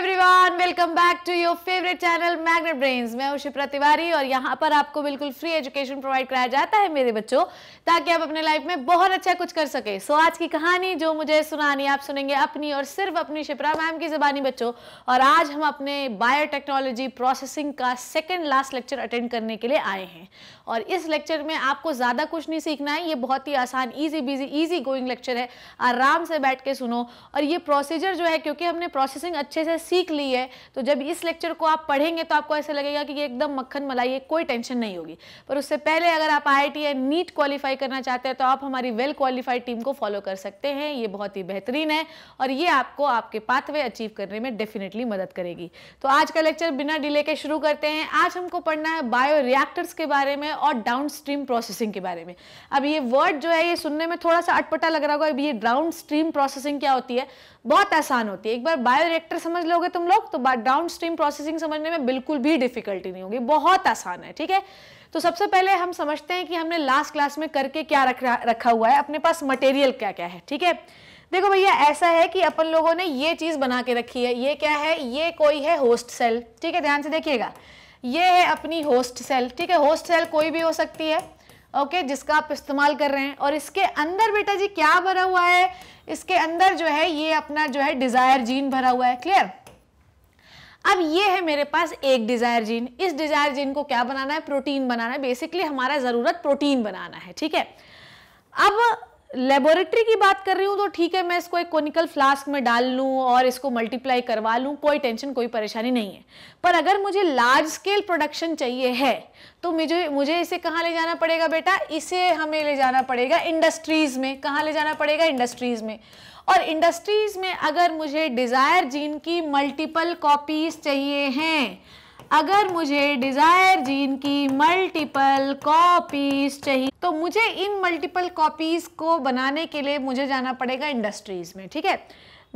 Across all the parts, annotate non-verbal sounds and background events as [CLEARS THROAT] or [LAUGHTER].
Everyone welcome back to your favourite channel magnet brains मैं उषिप्रा तिवारी और यहाँ पर आपको बिल्कुल फ्री एजुकेशन प्रोवाइड कराया जाता है मेरे बच्चों ताकि आप अपने लाइफ में बहुत अच्छा कुछ कर सके सो so, आज की कहानी जो मुझे सुनानी आप सुनेंगे अपनी और सिर्फ अपनी शिप्रा मैम की जबानी बच्चों और आज हम अपने बायोटेक्नोलॉजी प्रोसेसिंग का सेकेंड लास्ट लेक्चर अटेंड करने के लिए आए हैं और इस लेक्चर में आपको ज़्यादा कुछ नहीं सीखना है ये बहुत ही आसान easy busy easy going lecture है आराम से बैठ के सुनो और ये प्रोसीजर जो है क्योंकि हमने प्रोसेसिंग अच्छे से सीख ली है तो जब इस लेक्चर को आप पढ़ेंगे तो आपको ऐसा लगेगा कि एकदम मक्खन मलाई है कोई टेंशन नहीं होगी पर उससे पहले अगर आप आई या नीट क्वालिफाई करना चाहते हैं तो आप हमारी वेल क्वालिफाइड टीम को फॉलो कर सकते हैं ये बहुत ही बेहतरीन है और ये आपको आपके पाथवे अचीव करने में डेफिनेटली मदद करेगी तो आज का लेक्चर बिना डिले के शुरू करते हैं आज हमको पढ़ना है बायो रिएक्टर्स के बारे में और डाउन स्ट्रीम प्रोसेसिंग के बारे में अब ये वर्ड जो है ये सुनने में थोड़ा सा अटपटा लग रहा होगा अब ये डाउन स्ट्रीम प्रोसेसिंग क्या होती है बहुत आसान होती है एक बार रिएक्टर समझ लोगे तुम लोग तो डाउन स्ट्रीम प्रोसेसिंग समझने में बिल्कुल भी डिफिकल्टी नहीं होगी बहुत आसान है ठीक है तो सबसे पहले हम समझते हैं कि हमने लास्ट क्लास में करके क्या रख रखा हुआ है अपने पास मटेरियल क्या क्या है ठीक है देखो भैया ऐसा है कि अपन लोगों ने ये चीज़ बना के रखी है ये क्या है ये कोई है होस्ट सेल ठीक है ध्यान से देखिएगा ये है अपनी होस्ट सेल ठीक है होस्ट सेल कोई भी हो सकती है ओके okay, जिसका आप इस्तेमाल कर रहे हैं और इसके अंदर बेटा जी क्या भरा हुआ है इसके अंदर जो है ये अपना जो है डिज़ायर जीन भरा हुआ है क्लियर अब ये है मेरे पास एक डिज़ायर जीन इस डिज़ायर जीन को क्या बनाना है प्रोटीन बनाना है बेसिकली हमारा ज़रूरत प्रोटीन बनाना है ठीक है अब लेबोरेटरी की बात कर रही हूँ तो ठीक है मैं इसको एक कोनिकल फ्लास्क में डाल लूँ और इसको मल्टीप्लाई करवा लूँ कोई टेंशन कोई परेशानी नहीं है पर अगर मुझे लार्ज स्केल प्रोडक्शन चाहिए है तो मुझे मुझे इसे कहाँ ले जाना पड़ेगा बेटा इसे हमें ले जाना पड़ेगा इंडस्ट्रीज़ में कहाँ ले जाना पड़ेगा इंडस्ट्रीज़ में और इंडस्ट्रीज़ में अगर मुझे डिज़ायर जीन की मल्टीपल कॉपीज़ चाहिए हैं अगर मुझे डिज़ायर जीन की मल्टीपल कॉपीज चाहिए तो मुझे इन मल्टीपल कॉपीज को बनाने के लिए मुझे जाना पड़ेगा इंडस्ट्रीज़ में ठीक है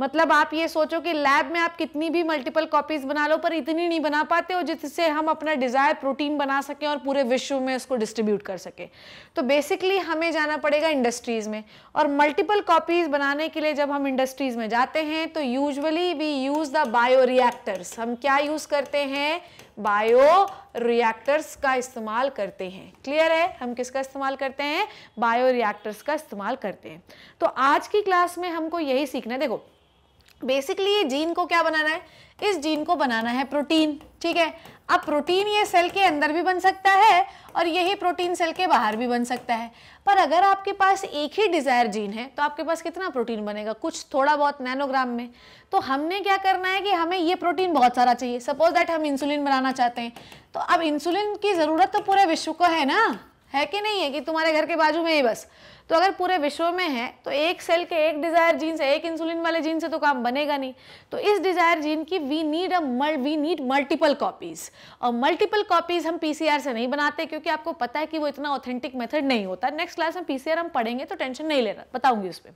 मतलब आप ये सोचो कि लैब में आप कितनी भी मल्टीपल कॉपीज बना लो पर इतनी नहीं बना पाते हो जिससे हम अपना डिज़ायर प्रोटीन बना सकें और पूरे विश्व में उसको डिस्ट्रीब्यूट कर सके तो बेसिकली हमें जाना पड़ेगा इंडस्ट्रीज़ में और मल्टीपल कॉपीज़ बनाने के लिए जब हम इंडस्ट्रीज़ में जाते हैं तो usually we use the bio reactors हम क्या यूज़ करते हैं बायो रिएक्टर्स का इस्तेमाल करते हैं क्लियर है हम किसका इस्तेमाल करते हैं बायो रिएक्टर्स का इस्तेमाल करते हैं तो आज की क्लास में हमको यही सीखना है देखो बेसिकली ये जीन को क्या बनाना है इस जीन को बनाना है प्रोटीन ठीक है अब प्रोटीन ये सेल के अंदर भी बन सकता है और यही प्रोटीन सेल के बाहर भी बन सकता है पर अगर आपके पास एक ही डिज़ायर जीन है तो आपके पास कितना प्रोटीन बनेगा कुछ थोड़ा बहुत नैनोग्राम में तो हमने क्या करना है कि हमें ये प्रोटीन बहुत सारा चाहिए सपोज दैट हम इंसुलिन बनाना चाहते हैं तो अब इंसुलिन की ज़रूरत तो पूरे विश्व को है ना है कि नहीं है कि तुम्हारे घर के बाजू में ही बस तो अगर पूरे विश्व में है तो एक सेल के एक डिज़ायर जीन से एक इंसुलिन वाले जीन से तो काम बनेगा नहीं तो इस डिज़ायर जीन की we need a we need multiple copies और मल्टीपल कॉपीज़ हम पीसीआर से नहीं बनाते क्योंकि आपको पता है कि वो इतना ऑथेंटिक मेथड नहीं होता नेक्स्ट क्लास में पीसीआर हम पढ़ेंगे तो टेंशन नहीं लेना बताऊंगी उस पर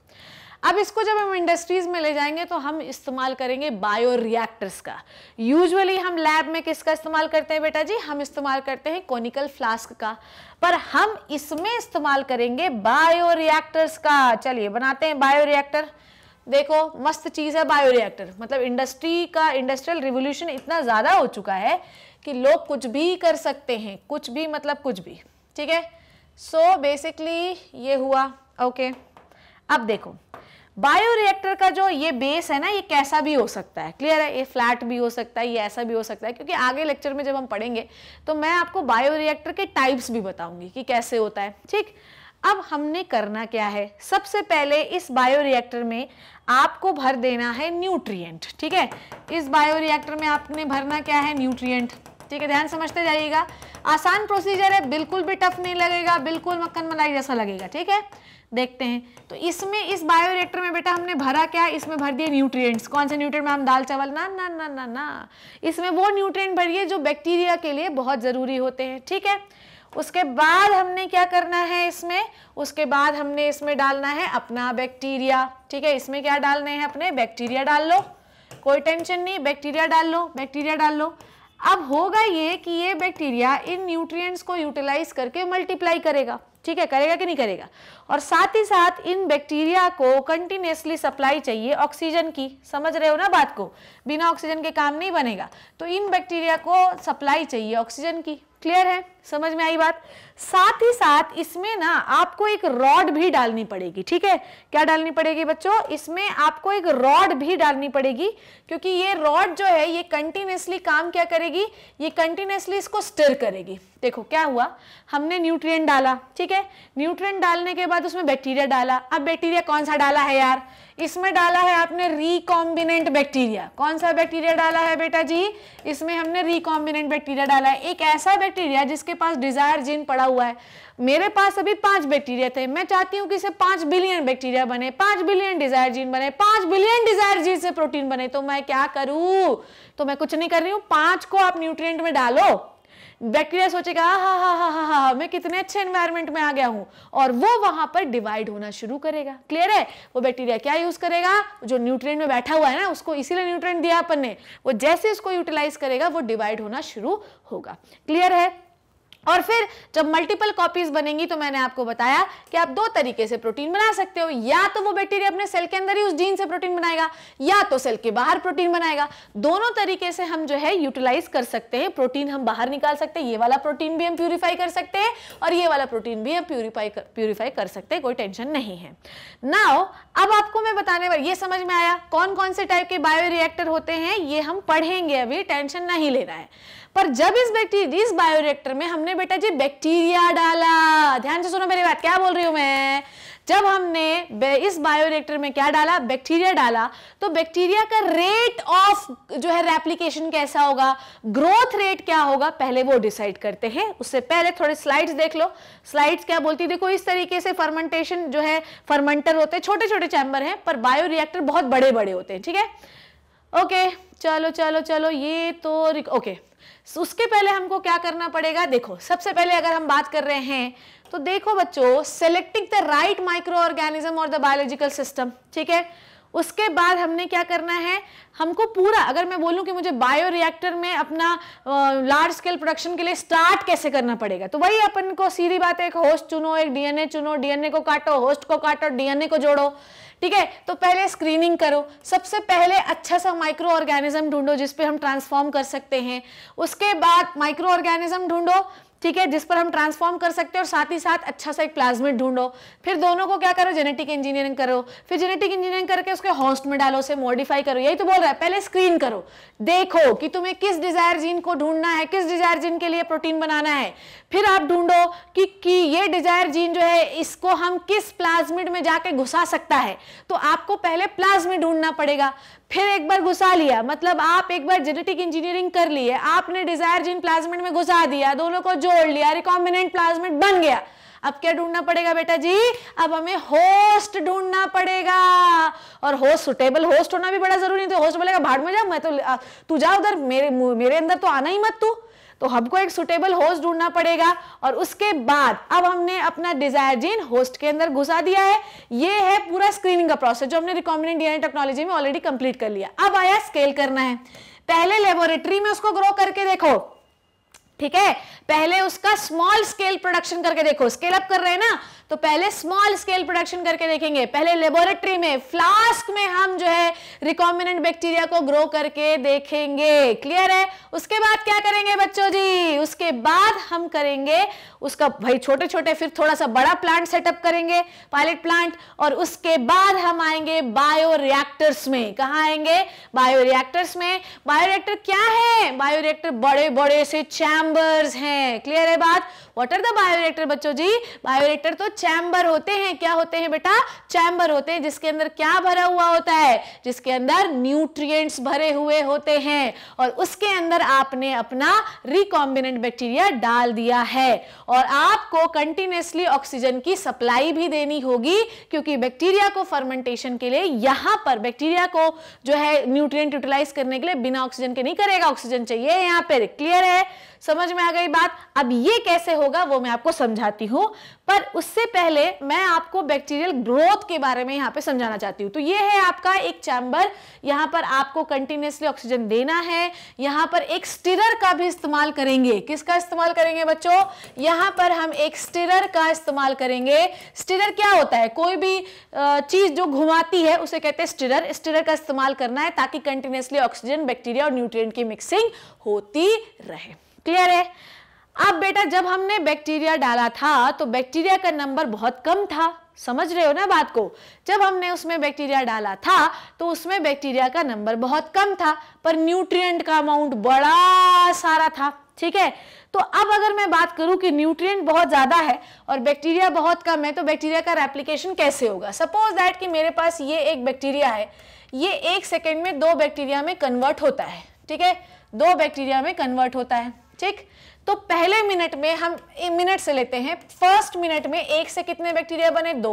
अब इसको जब हम इंडस्ट्रीज में ले जाएंगे तो हम इस्तेमाल करेंगे बायो रिएक्टर्स का यूजुअली हम लैब में किसका इस्तेमाल करते हैं बेटा जी हम इस्तेमाल करते हैं कॉनिकल फ्लास्क का पर हम इसमें इस्तेमाल करेंगे बायो रिएक्टर्स का चलिए बनाते हैं बायो रिएक्टर देखो मस्त चीज़ है बायो रिएक्टर मतलब इंडस्ट्री का इंडस्ट्रियल रिवोल्यूशन इतना ज़्यादा हो चुका है कि लोग कुछ भी कर सकते हैं कुछ भी मतलब कुछ भी ठीक है सो बेसिकली ये हुआ ओके okay. अब देखो बायोरिएक्टर का जो ये बेस है ना ये कैसा भी हो सकता है क्लियर है ये फ्लैट भी हो सकता है ये ऐसा भी हो सकता है क्योंकि आगे लेक्चर में जब हम पढ़ेंगे तो मैं आपको बायोरिएक्टर के टाइप्स भी बताऊंगी कि कैसे होता है ठीक अब हमने करना क्या है सबसे पहले इस बायोरिएक्टर में आपको भर देना है न्यूट्रिएंट ठीक है इस बायोरिएक्टर में आपने भरना क्या है न्यूट्रिएंट ठीक है ध्यान समझते जाइएगा आसान प्रोसीजर है बिल्कुल भी टफ नहीं लगेगा बिल्कुल मक्खन मलाई जैसा लगेगा ठीक है देखते हैं तो इसमें इस बायोरिएक्टर में बेटा हमने भरा क्या इसमें भर दिए न्यूट्रिएंट्स कौन से न्यूट्रिएंट में हम दाल चावल ना ना ना ना ना इसमें वो न्यूट्रिएंट भरिए जो बैक्टीरिया के लिए बहुत ज़रूरी होते हैं ठीक है उसके बाद हमने क्या करना है इसमें उसके बाद हमने इसमें डालना है अपना बैक्टीरिया ठीक है इसमें क्या डालने हैं अपने बैक्टीरिया डाल लो कोई टेंशन नहीं बैक्टीरिया डाल लो बैक्टीरिया डाल लो अब होगा ये कि ये बैक्टीरिया इन न्यूट्रिएंट्स को यूटिलाइज करके मल्टीप्लाई करेगा ठीक है करेगा कि नहीं करेगा और साथ ही साथ इन बैक्टीरिया को कंटिन्यूसली सप्लाई चाहिए ऑक्सीजन की समझ रहे हो ना बात को बिना ऑक्सीजन के काम नहीं बनेगा तो इन बैक्टीरिया को सप्लाई चाहिए ऑक्सीजन की क्लियर है समझ में आई बात साथ ही साथ इसमें ना आपको एक रॉड भी डालनी पड़ेगी ठीक है क्या डालनी पड़ेगी बच्चों इसमें आपको एक रॉड भी डालनी पड़ेगी क्योंकि ये रॉड जो है ये कंटिन्यूसली काम क्या करेगी ये कंटिन्यूसली इसको स्टर करेगी देखो क्या हुआ हमने न्यूट्रिएंट डाला ठीक है न्यूट्रिएंट डालने के बाद उसमें बैक्टीरिया डाला अब बैक्टीरिया कौन सा डाला है यार इसमें डाला है आपने रिकॉम्बिनेंट बैक्टीरिया कौन सा बैक्टीरिया डाला है बेटा जी इसमें हमने रिकॉम्बिनेंट बैक्टीरिया डाला है एक ऐसा बैक्टीरिया जिसके पास डिजायर जीन पड़ा हुआ है मेरे पास अभी पांच बैक्टीरिया थे मैं चाहती हूँ कि इसे पांच बिलियन बैक्टीरिया बने पांच बिलियन डिजायर जीन बने पांच बिलियन डिजायर जीन से प्रोटीन बने तो मैं क्या करूँ तो मैं कुछ नहीं कर रही हूँ पांच को आप न्यूट्रिय में डालो बैक्टीरिया सोचेगा हा हा हा हा हा हा मैं कितने अच्छे एनवायरमेंट में आ गया हूँ और वो वहां पर डिवाइड होना शुरू करेगा क्लियर है वो बैक्टीरिया क्या यूज करेगा जो न्यूट्रिएंट में बैठा हुआ है ना उसको इसीलिए न्यूट्रिएंट दिया अपन ने वो जैसे उसको यूटिलाइज करेगा वो डिवाइड होना शुरू होगा क्लियर है और फिर जब मल्टीपल कॉपीज बनेंगी तो मैंने आपको बताया कि आप दो तरीके से प्रोटीन बना सकते हो या तो वो बैक्टीरिया अपने सेल के अंदर ही उस जीन से प्रोटीन बनाएगा या तो सेल के बाहर प्रोटीन बनाएगा दोनों तरीके से हम जो है यूटिलाइज कर सकते हैं प्रोटीन हम बाहर निकाल सकते हैं ये वाला प्रोटीन भी हम प्यूरिफाई कर सकते हैं और ये वाला प्रोटीन भी हम प्यूरिफाई कर, प्यूरिफाई कर सकते हैं कोई टेंशन नहीं है नाउ अब आपको मैं बताने पर ये समझ में आया कौन कौन से टाइप के बायो होते हैं ये हम पढ़ेंगे अभी टेंशन नहीं लेना है पर जब इस बैक्टीरिया इस बायोरिएक्टर में हमने बेटा जी बैक्टीरिया डाला ध्यान से सुनो मेरी बात क्या बोल रही हूं मैं जब हमने इस बायोरिएक्टर में क्या डाला बैक्टीरिया डाला तो बैक्टीरिया का रेट ऑफ जो है रेप्लीकेशन कैसा होगा ग्रोथ रेट क्या होगा पहले वो डिसाइड करते हैं उससे पहले थोड़े स्लाइड्स देख लो स्लाइड्स क्या बोलती देखो इस तरीके से फर्मेंटेशन जो है फर्मेंटर होते हैं छोटे छोटे चैम्बर हैं पर बायोरिएक्टर बहुत बड़े बड़े होते हैं ठीक है ओके चलो चलो चलो ये तो ओके उसके पहले हमको क्या करना पड़ेगा देखो सबसे पहले अगर हम बात कर रहे हैं तो देखो बच्चों selecting the right micro organism और द बायोलॉजिकल सिस्टम ठीक है उसके बाद हमने क्या करना है हमको पूरा अगर मैं बोलूं कि मुझे बायो रिएक्टर में अपना लार्ज स्केल प्रोडक्शन के लिए स्टार्ट कैसे करना पड़ेगा तो वही अपन को सीधी बात है एक होस्ट चुनो एक डीएनए चुनो डीएनए को काटो होस्ट को काटो डीएनए को जोड़ो ठीक है तो पहले स्क्रीनिंग करो सबसे पहले अच्छा सा माइक्रो ऑर्गेनिज्म ढूंढो जिसपे हम ट्रांसफॉर्म कर सकते हैं उसके बाद माइक्रो ऑर्गेनिज्म ढूंढो ठीक है जिस पर हम ट्रांसफॉर्म कर सकते हैं और साथ ही साथ अच्छा सा एक प्लाज्मिड ढूंढो फिर दोनों को क्या करो जेनेटिक इंजीनियरिंग करो फिर जेनेटिक इंजीनियरिंग करके उसके हॉस्ट में डालो उसे मॉडिफाई करो यही तो बोल रहा है पहले स्क्रीन करो देखो कि तुम्हें किस डिजायर जीन को ढूंढना है किस डिजायर जीन के लिए प्रोटीन बनाना है फिर आप ढूंढो कि, कि ये डिजायर जीन जो है इसको हम किस प्लाज्मिड में जाके घुसा सकता है तो आपको पहले प्लाज्मिड ढूंढना पड़ेगा फिर एक बार घुसा लिया मतलब आप एक बार जेनेटिक इंजीनियरिंग कर लिए आपने डिजायर जीन प्लाज्मेट में घुसा दिया दोनों को जोड़ लिया रिकॉम्बिनेंट प्लाज्मेट बन गया अब क्या ढूंढना पड़ेगा बेटा जी अब हमें होस्ट ढूंढना पड़ेगा और होस्ट सुटेबल होस्ट होना भी बड़ा जरूरी है तो होस्ट बोलेगा भाड़ में जा मैं तो तू जा उधर मेरे मेरे अंदर तो आना ही मत तू तो हमको एक सुटेबल होस्ट ढूंढना पड़ेगा और उसके बाद अब हमने अपना डिजायर जीन होस्ट के अंदर घुसा दिया है ये है पूरा स्क्रीनिंग का प्रोसेस जो हमने रिकॉम्बिनेंट डीएनए टेक्नोलॉजी में ऑलरेडी कंप्लीट कर लिया अब आया स्केल करना है पहले लेबोरेटरी में उसको ग्रो करके देखो ठीक है पहले उसका स्मॉल स्केल प्रोडक्शन करके देखो स्केल अप कर रहे हैं ना तो पहले स्मॉल स्केल प्रोडक्शन करके देखेंगे पहले लेबोरेटरी में फ्लास्क में हम जो है रिकॉम्बिनेंट बैक्टीरिया को ग्रो करके देखेंगे क्लियर है उसके बाद क्या करेंगे बच्चों जी उसके बाद हम करेंगे उसका भाई छोटे छोटे फिर थोड़ा सा बड़ा प्लांट सेटअप करेंगे पायलट प्लांट और उसके बाद हम आएंगे बायो रिएक्टर्स में कहा आएंगे बायो रिएक्टर्स में रिएक्टर क्या है बायोरिएक्टर बड़े बड़े से चैम्बर्स हैं क्लियर है बात व्हाट आर द रिएक्टर बच्चों जी रिएक्टर तो चैम्बर होते हैं क्या होते हैं बेटा चैम्बर होते हैं जिसके अंदर क्या भरा हुआ होता है जिसके अंदर न्यूट्रिएंट्स भरे हुए होते हैं और उसके अंदर आपने अपना रिकॉम्बिनेंट बैक्टीरिया डाल दिया है और आपको कंटिन्यूसली ऑक्सीजन की सप्लाई भी देनी होगी क्योंकि बैक्टीरिया को फर्मेंटेशन के लिए यहां पर बैक्टीरिया को जो है न्यूट्रिय यूटिलाइज करने के लिए बिना ऑक्सीजन के नहीं करेगा ऑक्सीजन चाहिए यहां पर क्लियर है समझ में आ गई बात अब ये कैसे होगा वो मैं आपको समझाती हूँ पर उससे पहले मैं आपको बैक्टीरियल ग्रोथ के बारे में यहाँ पे समझाना चाहती हूँ तो ये है आपका एक चैम्बर यहाँ पर आपको कंटिन्यूसली ऑक्सीजन देना है यहाँ पर एक स्टिरर का भी इस्तेमाल करेंगे किसका इस्तेमाल करेंगे बच्चों यहाँ पर हम एक स्टिरर का इस्तेमाल करेंगे स्टिरर क्या होता है कोई भी चीज़ जो घुमाती है उसे कहते हैं स्टिरर स्टिरर का इस्तेमाल करना है ताकि कंटिन्यूसली ऑक्सीजन बैक्टीरिया और न्यूट्रिएंट की मिक्सिंग होती रहे क्लियर है अब बेटा जब हमने बैक्टीरिया डाला था तो बैक्टीरिया का नंबर बहुत कम था समझ रहे हो ना बात को जब हमने उसमें बैक्टीरिया डाला था तो उसमें बैक्टीरिया का नंबर बहुत कम था पर न्यूट्रिएंट का अमाउंट बड़ा सारा था ठीक है तो अब अगर मैं बात करूं कि न्यूट्रिएंट बहुत ज़्यादा है और बैक्टीरिया बहुत कम है तो बैक्टीरिया का रेप्लीकेशन कैसे होगा सपोज दैट कि मेरे पास ये एक बैक्टीरिया है ये एक सेकेंड में दो बैक्टीरिया में कन्वर्ट होता है ठीक है दो बैक्टीरिया में कन्वर्ट होता है ठीक तो पहले मिनट में हम मिनट से लेते हैं फर्स्ट मिनट में एक से कितने बैक्टीरिया बने दो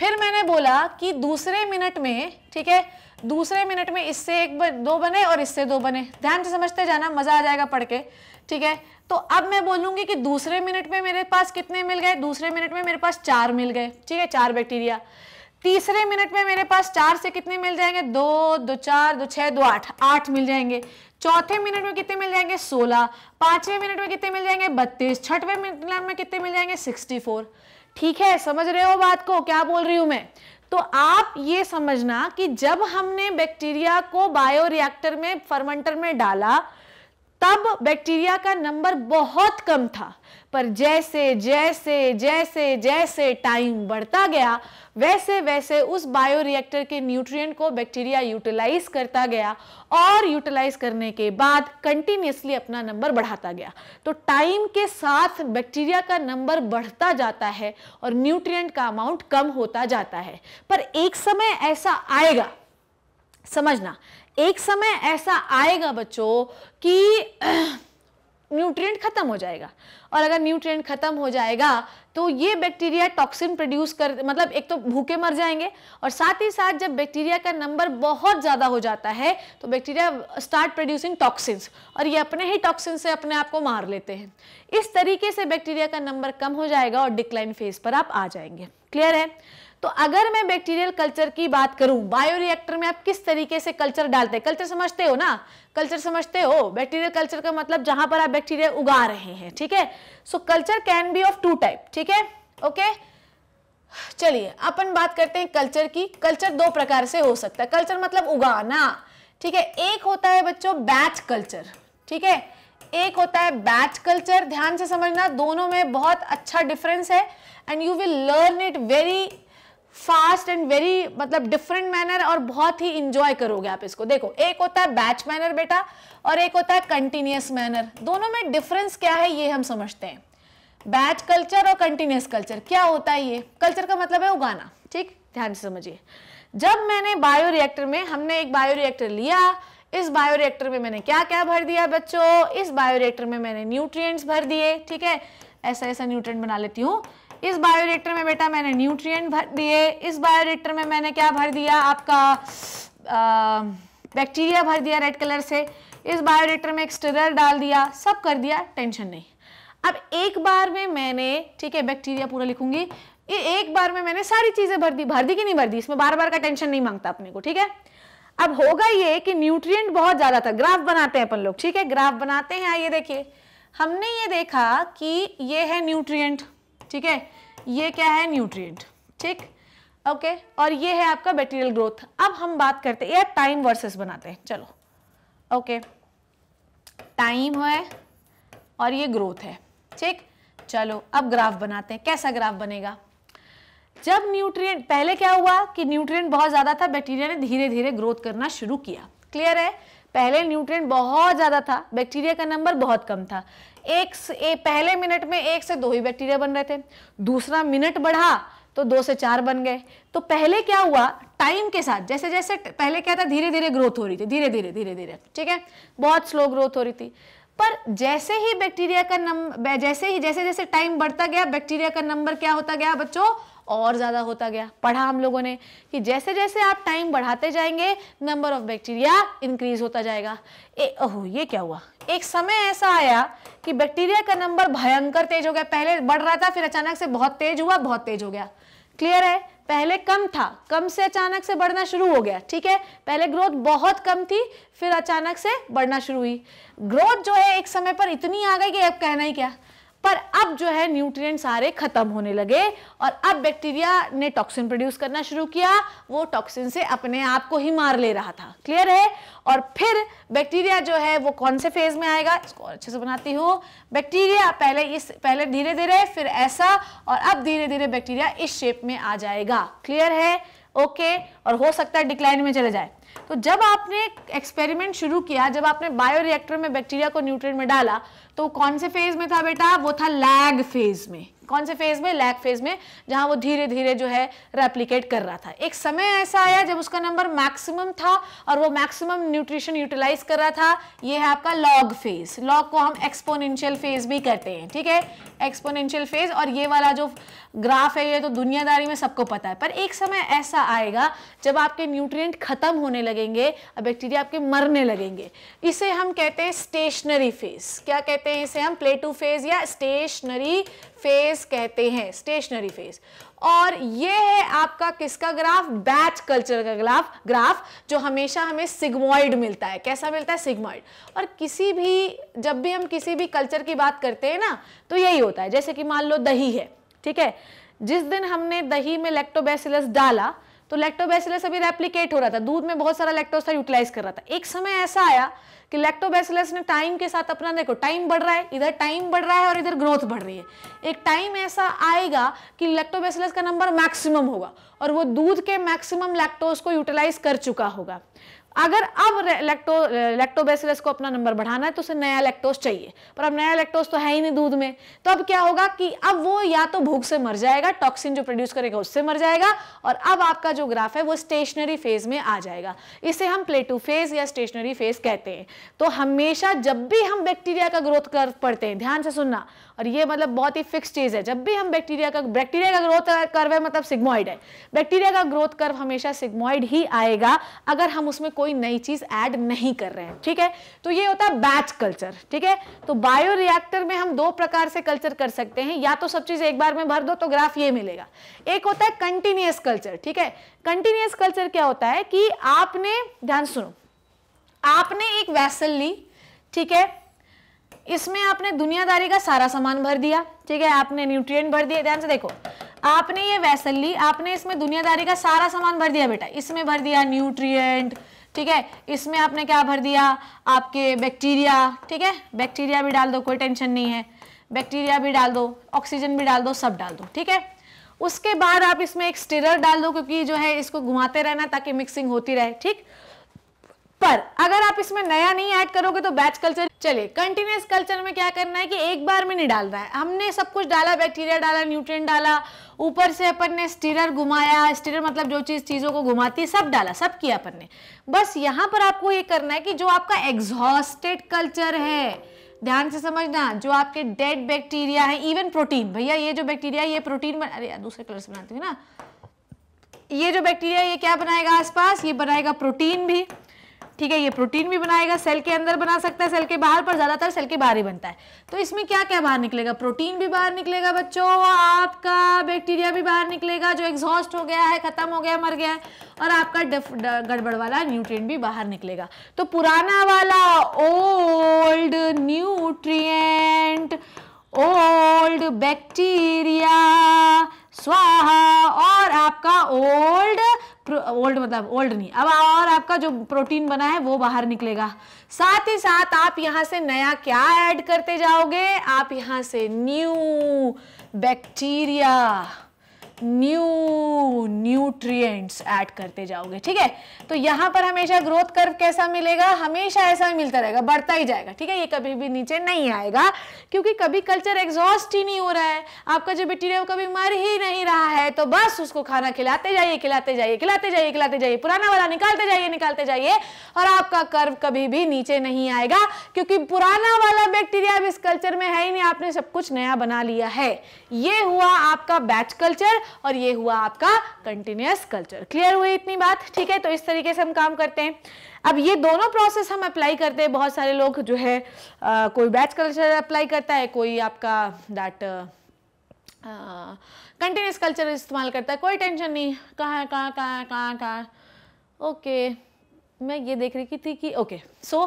फिर मैंने बोला कि दूसरे मिनट में ठीक है दूसरे मिनट में इससे एक दो बने और इससे दो बने ध्यान से समझते जाना मज़ा आ जाएगा पढ़ के ठीक है तो अब मैं बोलूंगी कि दूसरे मिनट में मेरे पास कितने मिल गए दूसरे मिनट में मेरे पास चार मिल गए ठीक है चार बैक्टीरिया तीसरे मिनट में मेरे पास चार से कितने मिल जाएंगे दो दो चार दो छह दो आठ आठ मिल जाएंगे चौथे मिनट में कितने मिल जाएंगे सोलह पांचवें मिनट में कितने मिल जाएंगे बत्तीस छठवें मिनट में कितने मिल जाएंगे सिक्सटी फोर ठीक है समझ रहे हो बात को क्या बोल रही हूँ मैं तो आप ये समझना कि जब हमने बैक्टीरिया को बायोरिएक्टर में फर्मेंटर में डाला तब बैक्टीरिया का नंबर बहुत कम था पर जैसे जैसे जैसे जैसे टाइम बढ़ता गया वैसे वैसे उस बायोरिएक्टर के न्यूट्रिएंट को बैक्टीरिया यूटिलाइज करता गया और यूटिलाइज करने के बाद कंटिन्यूसली अपना नंबर बढ़ाता गया तो टाइम के साथ बैक्टीरिया का नंबर बढ़ता जाता है और न्यूट्रिएंट का अमाउंट कम होता जाता है पर एक समय ऐसा आएगा समझना एक समय ऐसा आएगा बच्चों कि न्यूट्रिएंट [CLEARS THROAT] ख़त्म हो जाएगा और अगर न्यूट्रिएंट ख़त्म हो जाएगा तो ये बैक्टीरिया टॉक्सिन प्रोड्यूस कर मतलब एक तो भूखे मर जाएंगे और साथ ही साथ जब बैक्टीरिया का नंबर बहुत ज़्यादा हो जाता है तो बैक्टीरिया स्टार्ट प्रोड्यूसिंग टॉक्सिन्स और ये अपने ही टॉक्सिन से अपने आप को मार लेते हैं इस तरीके से बैक्टीरिया का नंबर कम हो जाएगा और डिक्लाइन फेज पर आप आ जाएंगे क्लियर है तो अगर मैं बैक्टीरियल कल्चर की बात करूं बायोरिएक्टर में आप किस तरीके से कल्चर डालते हैं कल्चर समझते हो ना कल्चर समझते हो बैक्टीरियल कल्चर का मतलब जहां पर आप बैक्टीरिया उगा रहे हैं ठीक है so culture can be of two type ठीक है ओके चलिए अपन बात करते हैं कल्चर की कल्चर दो प्रकार से हो सकता है कल्चर मतलब उगाना ठीक है एक होता है बच्चों बैच कल्चर ठीक है एक होता है बैच कल्चर ध्यान से समझना दोनों में बहुत अच्छा डिफरेंस है and you will learn it very fast and very मतलब डिफरेंट मैनर और बहुत ही इंजॉय करोगे आप इसको देखो एक होता है बैच मैनर बेटा और एक होता है कंटिन्यूस मैनर दोनों में डिफरेंस क्या है ये हम समझते हैं बैच कल्चर और कंटिन्यूस कल्चर क्या होता है ये कल्चर का मतलब है उगाना ठीक ध्यान से समझिए जब मैंने बायो रिएक्टर में हमने एक बायो रिएक्टर लिया इस बायो रिएक्टर में मैंने क्या क्या भर दिया बच्चों इस बायो रिएक्टर में मैंने न्यूट्रिएंट्स भर दिए ठीक है ऐसा ऐसा न्यूट्रिएंट बना लेती हूँ इस बायोरिएक्टर में बेटा मैंने न्यूट्रिएंट भर दिए इस बायोरिएक्टर में मैंने क्या भर दिया आपका बैक्टीरिया भर दिया रेड कलर से इस बायोरिएक्टर में एक्सटेरियर डाल दिया सब कर दिया टेंशन नहीं अब एक बार में मैंने ठीक है बैक्टीरिया पूरा लिखूंगी ये एक बार में मैंने सारी चीज़ें भर दी भर दी कि नहीं भर दी इसमें बार बार का टेंशन नहीं मांगता अपने को ठीक है अब होगा ये कि न्यूट्रिएंट बहुत ज़्यादा था ग्राफ बनाते हैं अपन लोग ठीक है ग्राफ बनाते हैं आइए देखिए हमने ये देखा कि ये है न्यूट्रिएंट ठीक है ये क्या है न्यूट्रिएंट ठीक ओके okay, और ये है आपका बैक्टीरियल ग्रोथ अब हम बात करते हैं या टाइम वर्सेस बनाते हैं चलो ओके टाइम है और ये ग्रोथ है ठीक चलो अब ग्राफ बनाते हैं कैसा ग्राफ बनेगा जब न्यूट्रिएंट पहले क्या हुआ कि न्यूट्रिएंट बहुत ज़्यादा था बैक्टीरिया ने धीरे धीरे ग्रोथ करना शुरू किया क्लियर है पहले न्यूट्रिएंट बहुत ज़्यादा था बैक्टीरिया का नंबर बहुत कम था एक ए, पहले मिनट में एक से दो ही बैक्टीरिया बन रहे थे दूसरा मिनट बढ़ा तो दो से चार बन गए तो पहले क्या हुआ टाइम के साथ जैसे जैसे पहले क्या था धीरे धीरे ग्रोथ हो रही थी धीरे धीरे धीरे धीरे ठीक है बहुत स्लो ग्रोथ हो रही थी पर जैसे ही बैक्टीरिया का नंबर जैसे ही जैसे जैसे टाइम बढ़ता गया बैक्टीरिया का नंबर क्या होता गया बच्चों और ज़्यादा होता गया पढ़ा हम लोगों ने कि जैसे जैसे आप टाइम बढ़ाते जाएंगे नंबर ऑफ बैक्टीरिया इंक्रीज होता जाएगा ए ओह ये क्या हुआ एक समय ऐसा आया कि बैक्टीरिया का नंबर भयंकर तेज हो गया पहले बढ़ रहा था फिर अचानक से बहुत तेज हुआ बहुत तेज हो गया क्लियर है पहले कम था कम से अचानक से बढ़ना शुरू हो गया ठीक है पहले ग्रोथ बहुत कम थी फिर अचानक से बढ़ना शुरू हुई ग्रोथ जो है एक समय पर इतनी आ गई कि अब कहना ही क्या पर अब जो है न्यूट्रिएंट सारे खत्म होने लगे और अब बैक्टीरिया ने टॉक्सिन प्रोड्यूस करना शुरू किया वो टॉक्सिन से अपने आप को ही मार ले रहा था क्लियर है और फिर बैक्टीरिया जो है वो कौन से फेज में आएगा इसको अच्छे से बनाती हूँ बैक्टीरिया पहले इस पहले धीरे धीरे फिर ऐसा और अब धीरे धीरे बैक्टीरिया इस शेप में आ जाएगा क्लियर है ओके और हो सकता है डिक्लाइन में चले जाए तो जब आपने एक्सपेरिमेंट शुरू किया जब आपने बायोरिएक्टर में बैक्टीरिया को न्यूट्रिएंट में डाला तो कौन से फेज में था बेटा वो था लैग फेज में कौन से फेज में लैग फेज में जहां वो धीरे धीरे जो है रेप्लीकेट कर रहा था एक समय ऐसा आया जब उसका नंबर मैक्सिमम था और वो मैक्सिमम न्यूट्रिशन यूटिलाइज कर रहा था ये है आपका लॉग फेज लॉग को हम एक्सपोनेंशियल फेज भी कहते हैं ठीक है एक्सपोनेंशियल फेज और ये वाला जो ग्राफ है ये तो दुनियादारी में सबको पता है पर एक समय ऐसा आएगा जब आपके न्यूट्रिएंट खत्म होने लगेंगे और बैक्टीरिया आपके मरने लगेंगे इसे हम कहते हैं स्टेशनरी फेज क्या कहते हैं इसे हम प्लेटू फेज या स्टेशनरी फेज कहते हैं स्टेशनरी फेज और ये है आपका किसका ग्राफ बैच कल्चर का ग्राफ ग्राफ जो हमेशा हमें सिग्मोइड मिलता है कैसा मिलता है सिग्मोइड और किसी भी जब भी हम किसी भी कल्चर की बात करते हैं ना तो यही होता है जैसे कि मान लो दही है ठीक है जिस दिन हमने दही में लेक्टोबैसिलस डाला तो लैक्टोबैसिलस अभी रेप्लीकेट हो रहा था दूध में बहुत सारा लैक्टोज था यूटिलाइज कर रहा था एक समय ऐसा आया कि लैक्टोबैसिलस ने टाइम के साथ अपना देखो टाइम बढ़ रहा है इधर टाइम बढ़ रहा है और इधर ग्रोथ बढ़ रही है एक टाइम ऐसा आएगा कि लैक्टोबैसिलस का नंबर मैक्सिमम होगा और वो दूध के मैक्सिमम लैक्टोज को यूटिलाइज कर चुका होगा अगर अब लेक्टो लेक्टोबेसिलस को अपना नंबर बढ़ाना है तो उसे नया लेक्टोस चाहिए पर अब नया लेक्टोस तो है ही नहीं दूध में तो अब क्या होगा कि अब वो या तो भूख से मर जाएगा टॉक्सिन जो प्रोड्यूस करेगा उससे मर जाएगा और अब आपका जो ग्राफ है वो स्टेशनरी फेज में आ जाएगा इसे हम प्लेटू फेज या स्टेशनरी फेज कहते हैं तो हमेशा जब भी हम बैक्टीरिया का ग्रोथ कर पड़ते हैं ध्यान से सुनना और ये मतलब बहुत ही फिक्स चीज़ है जब भी हम बैक्टीरिया का बैक्टीरिया का ग्रोथ कर्व है मतलब सिग्मोइड है बैक्टीरिया का ग्रोथ कर्व हमेशा सिग्मोइड ही आएगा अगर हम उसमें कोई नई चीज़ ऐड नहीं कर रहे हैं ठीक है तो ये होता है बैच कल्चर ठीक है तो बायोरिएक्टर में हम दो प्रकार से कल्चर कर सकते हैं या तो सब चीज़ एक बार में भर दो तो ग्राफ ये मिलेगा एक होता है कंटिन्यूस कल्चर ठीक है कंटिन्यूस कल्चर क्या होता है कि आपने ध्यान सुनो आपने एक वैसल ली ठीक है इसमें आपने दुनियादारी का सारा सामान भर दिया ठीक है आपने न्यूट्रिएंट भर दिए ध्यान से देखो आपने ये वैसल ली आपने इसमें दुनियादारी का सारा सामान भर दिया बेटा इसमें भर दिया न्यूट्रिएंट ठीक है इसमें आपने क्या भर दिया आपके बैक्टीरिया ठीक है बैक्टीरिया भी डाल दो कोई टेंशन नहीं है बैक्टीरिया भी डाल दो ऑक्सीजन भी डाल दो सब डाल दो ठीक है उसके बाद आप इसमें एक स्टिरर डाल दो क्योंकि जो है इसको घुमाते रहना ताकि मिक्सिंग होती रहे ठीक पर अगर आप इसमें नया नहीं ऐड करोगे तो बैच कल्चर चले कंटिन्यूस कल्चर में क्या करना है कि एक बार में नहीं डालना है हमने सब कुछ डाला बैक्टीरिया डाला न्यूट्रिएंट डाला ऊपर से अपन ने स्टीरर घुमाया स्टीरर मतलब जो चीज़ चीज़ों को घुमाती है सब डाला सब किया अपन ने बस यहां पर आपको ये करना है कि जो आपका एग्जॉस्टेड कल्चर है ध्यान से समझना जो आपके डेड बैक्टीरिया है इवन प्रोटीन भैया ये जो बैक्टीरिया ये प्रोटीन बन अरे दूसरे कलर से बनाती है ना ये जो बैक्टीरिया ये क्या बनाएगा आसपास ये बनाएगा प्रोटीन भी ठीक है ये प्रोटीन भी बनाएगा सेल के अंदर बना सकता है सेल के बाहर पर ज़्यादातर सेल के बाहर ही बनता है तो इसमें क्या क्या बाहर निकलेगा प्रोटीन भी बाहर निकलेगा बच्चों आपका बैक्टीरिया भी बाहर निकलेगा जो एग्जॉस्ट हो गया है ख़त्म हो गया मर गया है और आपका गड़बड़ वाला न्यूट्रिएंट भी बाहर निकलेगा तो पुराना वाला ओल्ड न्यूट्रिएंट ओल्ड बैक्टीरिया स्वाहा और आपका ओल्ड ओल्ड मतलब ओल्ड नहीं अब और आपका जो प्रोटीन बना है वो बाहर निकलेगा साथ ही साथ आप यहां से नया क्या ऐड करते जाओगे आप यहां से new bacteria new nutrients add करते जाओगे ठीक है तो यहाँ पर हमेशा ग्रोथ कर्व कैसा मिलेगा हमेशा ऐसा ही मिलता रहेगा बढ़ता ही जाएगा ठीक है ये कभी भी नीचे नहीं आएगा क्योंकि कभी कल्चर एग्जॉस्ट ही नहीं हो रहा है आपका जो बैक्टीरिया वो कभी मर ही नहीं रहा है तो बस उसको खाना खिलाते जाइए खिलाते जाइए खिलाते जाइए खिलाते जाइए पुराना वाला निकालते जाइए निकालते जाइए और आपका कर्व कभी भी नीचे नहीं आएगा क्योंकि पुराना वाला बैक्टीरिया अब इस कल्चर में है ही नहीं आपने सब कुछ नया बना लिया है ये हुआ आपका बैच कल्चर और ये हुआ आपका कंटिन्यूस कल्चर क्लियर हुई इतनी बात ठीक है तो इस तरीके से हम काम करते हैं अब ये दोनों प्रोसेस हम अप्लाई करते हैं बहुत सारे लोग जो है आ, कोई बैच कल्चर अप्लाई करता है कोई आपका दैट कंटिन्यूस कल्चर इस्तेमाल करता है कोई टेंशन नहीं कहाँ कहाँ कहाँ कहाँ कहाँ ओके मैं ये देख रही थी कि ओके सो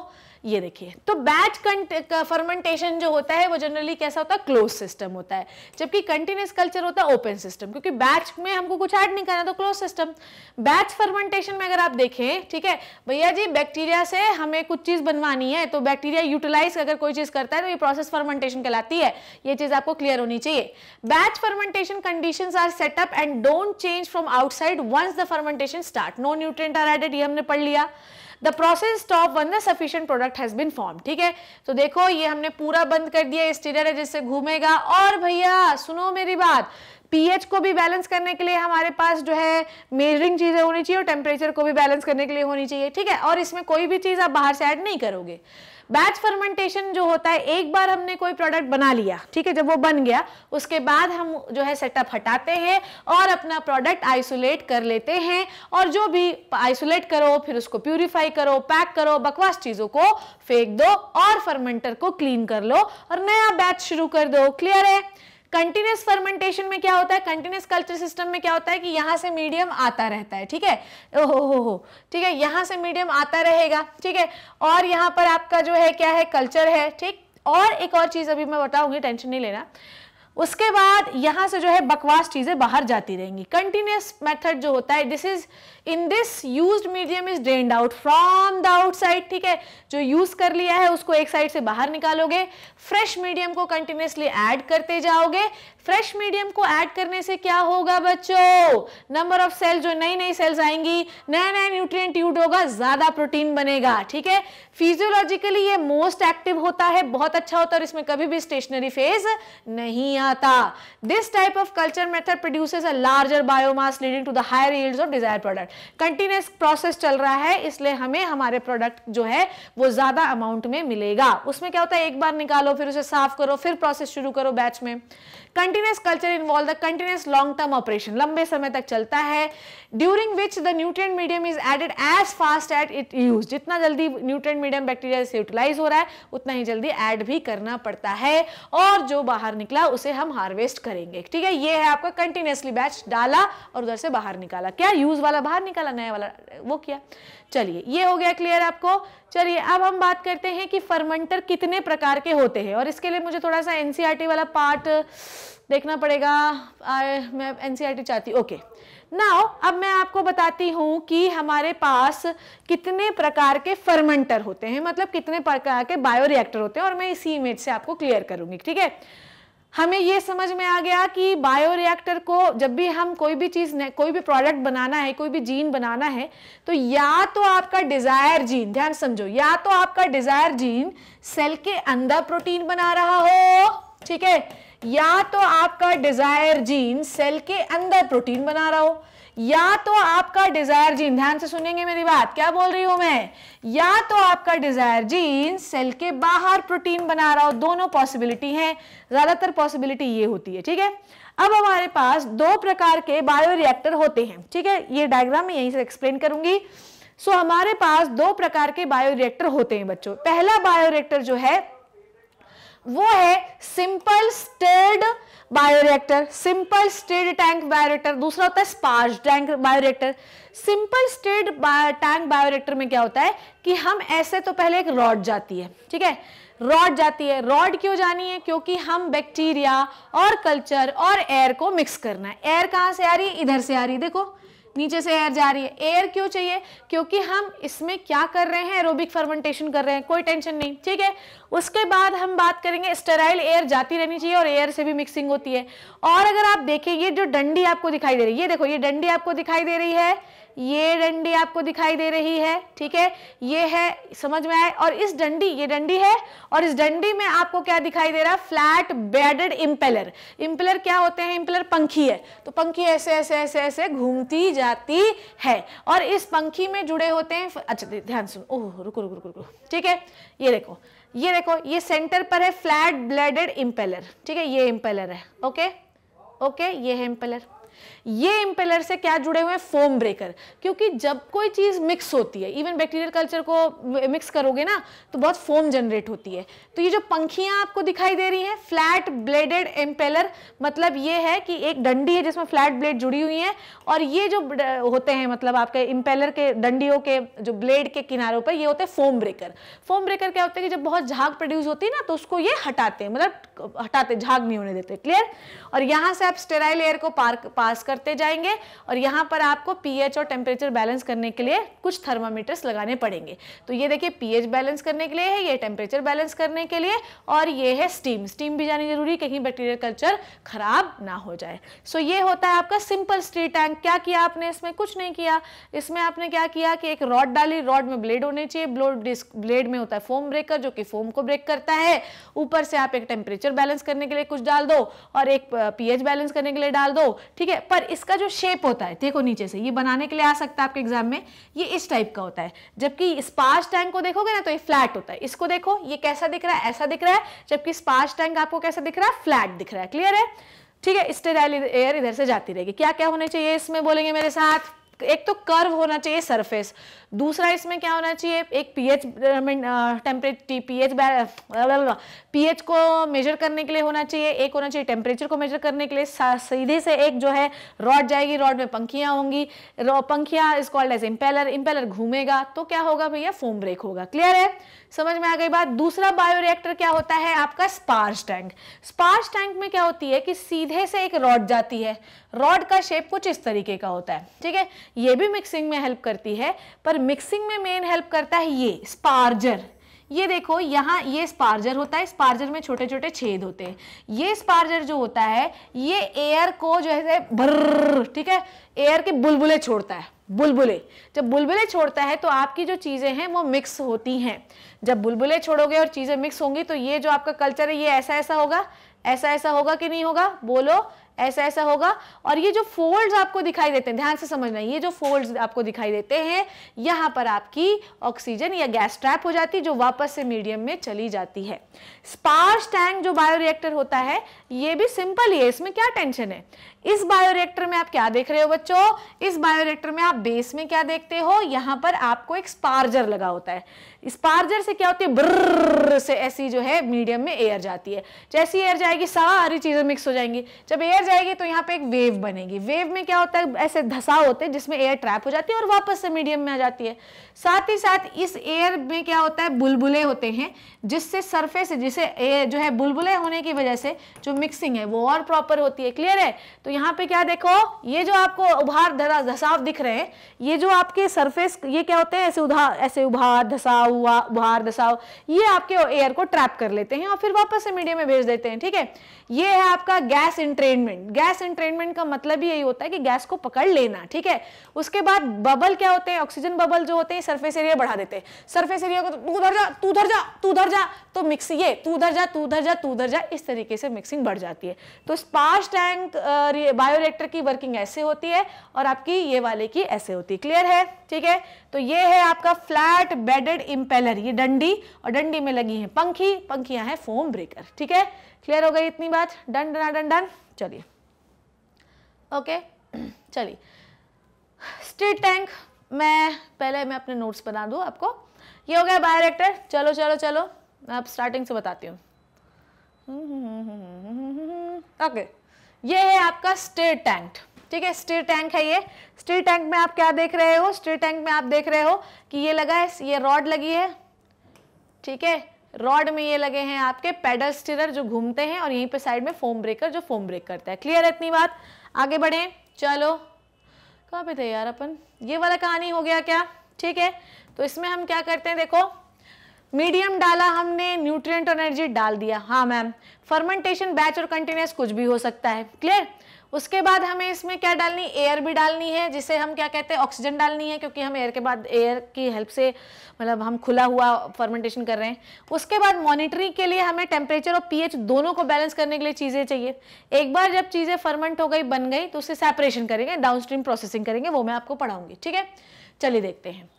ये देखिए तो बैच फर्मेंटेशन जो होता है वो जनरली कैसा होता है क्लोज सिस्टम होता है जबकि कंटिन्यूस कल्चर होता है ओपन सिस्टम क्योंकि बैच में हमको कुछ ऐड नहीं करना तो क्लोज सिस्टम बैच फर्मेंटेशन में अगर आप देखें ठीक है भैया जी बैक्टीरिया से हमें कुछ चीज़ बनवानी है तो बैक्टीरिया यूटिलाइज अगर कोई चीज़ करता है तो ये प्रोसेस फर्मेंटेशन कहलाती है ये चीज़ आपको क्लियर होनी चाहिए batch fermentation condition are setup and don't change from outside once the fermentation start no nutrient are added ये हमने पढ़ लिया the process stop one the sufficient product has been form ठीक है तो देखो ये हमने पूरा बंद कर दिया स्टीरर है जिससे घूमेगा और भैया सुनो मेरी बात पीएच को भी बैलेंस करने के लिए हमारे पास जो है मेजरिंग चीज़ें होनी चाहिए और टेम्परेचर को भी बैलेंस करने के लिए होनी चाहिए ठीक है और इसमें कोई भी चीज़ आप बाहर से ऐड नहीं करोगे बैच फर्मेंटेशन जो होता है एक बार हमने कोई प्रोडक्ट बना लिया ठीक है जब वो बन गया उसके बाद हम जो है सेटअप हटाते हैं और अपना प्रोडक्ट आइसोलेट कर लेते हैं और जो भी आइसोलेट करो फिर उसको प्यूरिफाई करो पैक करो बकवास चीज़ों को फेंक दो और फर्मेंटर को क्लीन कर लो और नया बैच शुरू कर दो क्लियर है कंटिन्यूस फर्मेंटेशन में क्या होता है कंटिन्यूस कल्चर सिस्टम में क्या होता है कि यहाँ से मीडियम आता रहता है ठीक है ओहो हो हो ठीक है यहाँ से मीडियम आता रहेगा ठीक है और यहाँ पर आपका जो है क्या है कल्चर है ठीक और एक और चीज़ अभी मैं बताऊंगी टेंशन नहीं लेना उसके बाद यहाँ से जो है बकवास चीज़ें बाहर जाती रहेंगी कंटिन्यूस मेथड जो होता है this is in this use medium is drain out from the outside ठीक है जो यूज कर लिया है उसको एक साइड से बाहर निकालोगे फ्रेश मीडियम को कंटिन्यूसली एड करते जाओगे फ्रेश मीडियम को एड करने से क्या होगा बच्चों नंबर ऑफ सेल जो नई नई सेल्स आएंगी नया नया न्यूट्रिएंट यूज होगा ज्यादा प्रोटीन बनेगा ठीक है फिजियोलॉजिकली ये मोस्ट एक्टिव होता है बहुत अच्छा होता है और इसमें कभी भी स्टेशनरी फेज नहीं आता this type of culture method produces a larger biomass leading to the higher yields of desire product continuous process चल रहा है इसलिए हमें हमारे प्रोडक्ट जो है वो ज़्यादा अमाउंट में मिलेगा उसमें क्या होता है एक बार निकालो फिर उसे साफ करो फिर प्रोसेस शुरू करो बैच में continuous culture involve the continuous long term operation लंबे समय तक चलता है during which the nutrient medium is added as fast at it use जितना जल्दी न्यूट्रिएंट मीडियम बैक्टीरिया से यूटिलाइज हो रहा है उतना ही जल्दी एड भी करना पड़ता है और जो बाहर निकला उसे हम हार्वेस्ट करेंगे ठीक है ये है आपका कंटिन्यूसली बैच डाला और उधर से बाहर निकाला क्या यूज वाला बाहर निकाला नया वाला वो किया चलिए ये हो गया क्लियर आपको चलिए अब हम बात करते हैं कि फर्मेंटर कितने प्रकार के होते हैं और इसके लिए मुझे थोड़ा सा एनसीईआरटी e वाला पार्ट देखना पड़ेगा आए, मैं एनसीईआरटी e चाहती ओके नाउ अब मैं आपको बताती हूँ कि हमारे पास कितने प्रकार के फर्मेंटर होते हैं मतलब कितने प्रकार के बायो रिएक्टर होते हैं और मैं इसी इमेज से आपको क्लियर करूँगी ठीक है हमें ये समझ में आ गया कि बायोरिएक्टर को जब भी हम कोई भी चीज़ कोई भी प्रोडक्ट बनाना है कोई भी जीन बनाना है तो या तो आपका डिज़ायर जीन ध्यान समझो या तो आपका डिज़ायर जीन सेल के अंदर प्रोटीन बना रहा हो ठीक है या तो आपका डिज़ायर जीन सेल के अंदर प्रोटीन बना रहा हो या तो आपका डिजायर जीन ध्यान से सुनेंगे मेरी बात क्या बोल रही हूं मैं या तो आपका डिजायर जीन सेल के बाहर प्रोटीन बना रहा हो दोनों पॉसिबिलिटी हैं ज्यादातर पॉसिबिलिटी ये होती है ठीक है अब हमारे पास दो प्रकार के बायो रिएक्टर होते हैं ठीक है ये डायग्राम में यहीं से एक्सप्लेन करूंगी सो हमारे पास दो प्रकार के बायो रिएक्टर होते हैं बच्चों पहला बायोरिएक्टर जो है वो है simple stirred bioreactor simple stirred tank bioreactor दूसरा होता है sparge tank bioreactor simple stirred tank bioreactor में क्या होता है कि हम ऐसे तो पहले एक रॉड जाती है ठीक है रॉड जाती है रॉड क्यों जानी है क्योंकि हम बैक्टीरिया और कल्चर और एयर को मिक्स करना है एयर कहाँ से आ रही है इधर से आ रही है देखो नीचे से एयर जा रही है एयर क्यों चाहिए क्योंकि हम इसमें क्या कर रहे हैं एरोबिक फर्मेंटेशन कर रहे हैं कोई टेंशन नहीं ठीक है उसके बाद हम बात करेंगे स्टेराइल एयर जाती रहनी चाहिए और एयर से भी मिक्सिंग होती है और अगर आप देखें ये जो डंडी आपको दिखाई दे रही है ये देखो ये डंडी आपको दिखाई दे रही है ये डंडी आपको दिखाई दे रही है ठीक है ये है समझ में आए और इस डंडी ये डंडी है और इस डंडी में आपको क्या दिखाई दे रहा है फ्लैट बेडेड इम्पेलर इम्पेलर क्या होते हैं इम्पेलर पंखी है तो पंखी ऐसे ऐसे ऐसे ऐसे घूमती जाती है और इस पंखी में जुड़े होते हैं अच्छा ध्यान सुनो ओह रुको रुको रुको रुको ठीक है ये देखो ये देखो ये सेंटर पर है फ्लैट ब्लेडेड इम्पेलर ठीक है ये इम्पेलर है ओके ओके ये है इम्पेलर ये इम्पेलर से क्या जुड़े हुए हैं फोम ब्रेकर क्योंकि जब कोई चीज़ मिक्स होती है इवन बैक्टीरियल कल्चर को मिक्स करोगे ना तो बहुत फोम जनरेट होती है तो ये जो पंखियां आपको दिखाई दे रही हैं फ्लैट ब्लेडेड इम्पेलर मतलब ये है कि एक डंडी है जिसमें फ्लैट ब्लेड जुड़ी हुई है और ये जो होते हैं मतलब आपके इम्पेलर के डंडियों के जो ब्लेड के किनारों पर ये होते हैं फोम ब्रेकर फोम ब्रेकर क्या होते हैं कि जब बहुत झाग प्रोड्यूस होती है ना तो उसको ये हटाते हैं मतलब हटाते झाग नहीं होने देते क्लियर और यहां से आप स्टेराइल एयर को पार पास कर करते जाएंगे और यहाँ पर आपको पीएच और टेम्परेचर बैलेंस करने के लिए कुछ थर्मामीटर्स लगाने पड़ेंगे तो ये देखिए पीएच बैलेंस करने के लिए है ये टेम्परेचर बैलेंस करने के लिए और ये है स्टीम स्टीम भी जानी जरूरी कहीं बैक्टीरियल कल्चर खराब ना हो जाए सो ये होता है आपका सिंपल स्ट्री टैंक क्या किया आपने इसमें कुछ नहीं किया इसमें आपने क्या किया कि एक रॉड डाली रॉड में ब्लेड होने चाहिए ब्लोड ब्लेड में होता है फोम ब्रेकर जो कि फोम को ब्रेक करता है ऊपर से आप एक टेम्परेचर बैलेंस करने के लिए कुछ डाल दो और एक पीएच बैलेंस करने के लिए डाल दो ठीक है पर इसका जो शेप होता है देखो नीचे से ये बनाने के लिए आ सकता है आपके एग्जाम में ये इस टाइप का होता है जबकि स्पार्स टैंक को देखोगे ना तो ये फ्लैट होता है इसको देखो ये कैसा दिख रहा है ऐसा दिख रहा है जबकि स्पार्स टैंक आपको कैसा दिख रहा है फ्लैट दिख रहा है क्लियर है ठीक है स्टेराइल एयर इधर से जाती रहेगी क्या क्या होने चाहिए इसमें बोलेंगे मेरे साथ एक तो कर्व होना चाहिए सरफेस दूसरा इसमें क्या होना चाहिए एक पीएच टेम्परेचर पीएच पीएच को मेजर करने के लिए होना चाहिए एक होना चाहिए टेम्परेचर को मेजर करने के लिए सीधे से एक जो है रॉड जाएगी रॉड में पंखियां होंगी पंखियां is called as impeller impeller घूमेगा तो क्या होगा भैया फोम ब्रेक होगा क्लियर है समझ में आ गई बात दूसरा बायोरिएक्टर क्या होता है आपका स्पार्स टैंक स्पार्स टैंक में क्या होती है कि सीधे से एक रॉड जाती है रॉड का शेप कुछ इस तरीके का होता है ठीक है ये भी मिक्सिंग में हेल्प करती है पर मिक्सिंग में मेन हेल्प करता है ये स्पार्जर ये देखो यहाँ ये स्पार्जर होता है स्पार्जर में छोटे छोटे छेद होते हैं ये स्पार्जर जो होता है ये एयर को जो है भर्र ठीक है एयर के बुलबुले छोड़ता है बुलबुले जब बुलबुले छोड़ता है तो आपकी जो चीज़ें हैं वो मिक्स होती हैं जब बुलबुले छोड़ोगे और चीज़ें मिक्स होंगी तो ये जो आपका कल्चर है ये ऐसा ऐसा होगा ऐसा ऐसा होगा कि नहीं होगा बोलो ऐसा ऐसा होगा और ये जो फोल्ड्स आपको दिखाई देते हैं ध्यान से समझना ये जो फोल्ड्स आपको दिखाई देते हैं यहाँ पर आपकी ऑक्सीजन या गैस ट्रैप हो जाती है जो वापस से मीडियम में चली जाती है स्पार्स टैंक जो बायोरिएक्टर होता है ये भी सिंपल ही है इसमें क्या टेंशन है इस बायोरिएक्टर में आप क्या देख रहे हो बच्चों इस बायोरिएक्टर में आप बेस में क्या देखते हो यहाँ पर आपको एक स्पार्जर लगा होता है स्पार्जर से क्या होती है ब्रर से ऐसी जो है मीडियम में एयर जाती है जैसी एयर जाएगी सारी चीज़ें मिक्स हो जाएंगी जब एयर जाएगी तो यहाँ पे एक वेव बनेगी वेव में क्या होता है ऐसे धसा होते हैं जिसमें एयर ट्रैप हो जाती है और वापस से मीडियम में आ जाती है साथ ही साथ इस एयर में क्या होता है बुलबुले होते हैं जिससे सरफेस जिसे एयर जो है बुलबुले होने की वजह से जो मिक्सिंग है वो और प्रॉपर होती है क्लियर है तो यहाँ पे क्या देखो ये जो आपको उभार धरा धसाव दिख रहे हैं ये जो आपके सरफेस ये क्या होते हैं ऐसे उधार ऐसे उभार धसाव हुआ उभार धसाव ये आपके एयर को ट्रैप कर लेते हैं और फिर वापस से मीडियम में भेज देते हैं ठीक है ये है आपका गैस इंट्रेनमेंट गैस इंट्रेनमेंट का मतलब ही यही होता है कि गैस को पकड़ लेना ठीक है उसके बाद बबल क्या होते हैं ऑक्सीजन बबल जो होते हैं सरफेस एरिया बढ़ा देते हैं सरफेस एरिया को तो तू उधर जा तू उधर जा तू उधर जा तो मिक्स ये तू उधर जा तू उधर जा तू उधर जा इस तरीके से मिक्सिंग बढ़ जाती है तो स्पार्श टैंक बायोरिएक्टर की वर्किंग ऐसे होती है और आपकी ये वाले की ऐसे होती है क्लियर है ठीक है तो ये है आपका फ्लैट बेडेड इम्पेलर ये डंडी और डंडी में लगी है पंखी पंखियां हैं फोम ब्रेकर ठीक है क्लियर हो गई इतनी बात डन डना डन डन चलिए ओके चलिए स्टेट टैंक मैं पहले मैं अपने नोट्स बना दूँ आपको ये हो गया बायोरेक्टर चलो चलो चलो मैं आप स्टार्टिंग से बताती हूँ ओके ये है आपका स्टीर टैंक ठीक है स्टीर टैंक है ये स्टीर टैंक में आप क्या देख रहे हो स्टीर टैंक में आप देख रहे हो कि ये लगा है ये रॉड लगी है ठीक है रॉड में ये लगे हैं आपके पैडल स्टीरर जो घूमते हैं और यहीं पे साइड में फोम ब्रेकर जो फोम ब्रेक करता है क्लियर है इतनी बात आगे बढ़े चलो कहाँ पे थे यार अपन ये वाला कहानी हो गया क्या ठीक है तो इसमें हम क्या करते हैं देखो मीडियम डाला हमने न्यूट्रिएंट और एनर्जी डाल दिया हाँ मैम फर्मेंटेशन बैच और कंटिन्यूस कुछ भी हो सकता है क्लियर उसके बाद हमें इसमें क्या डालनी एयर भी डालनी है जिसे हम क्या कहते हैं ऑक्सीजन डालनी है क्योंकि हम एयर के बाद एयर की हेल्प से मतलब हम खुला हुआ फर्मेंटेशन कर रहे हैं उसके बाद मॉनिटरिंग के लिए हमें टेम्परेचर और पीएच दोनों को बैलेंस करने के लिए चीज़ें चाहिए एक बार जब चीज़ें फर्मेंट हो गई बन गई तो उसे सेपरेशन करेंगे डाउन प्रोसेसिंग करेंगे वो मैं आपको पढ़ाऊंगी ठीक है चलिए देखते हैं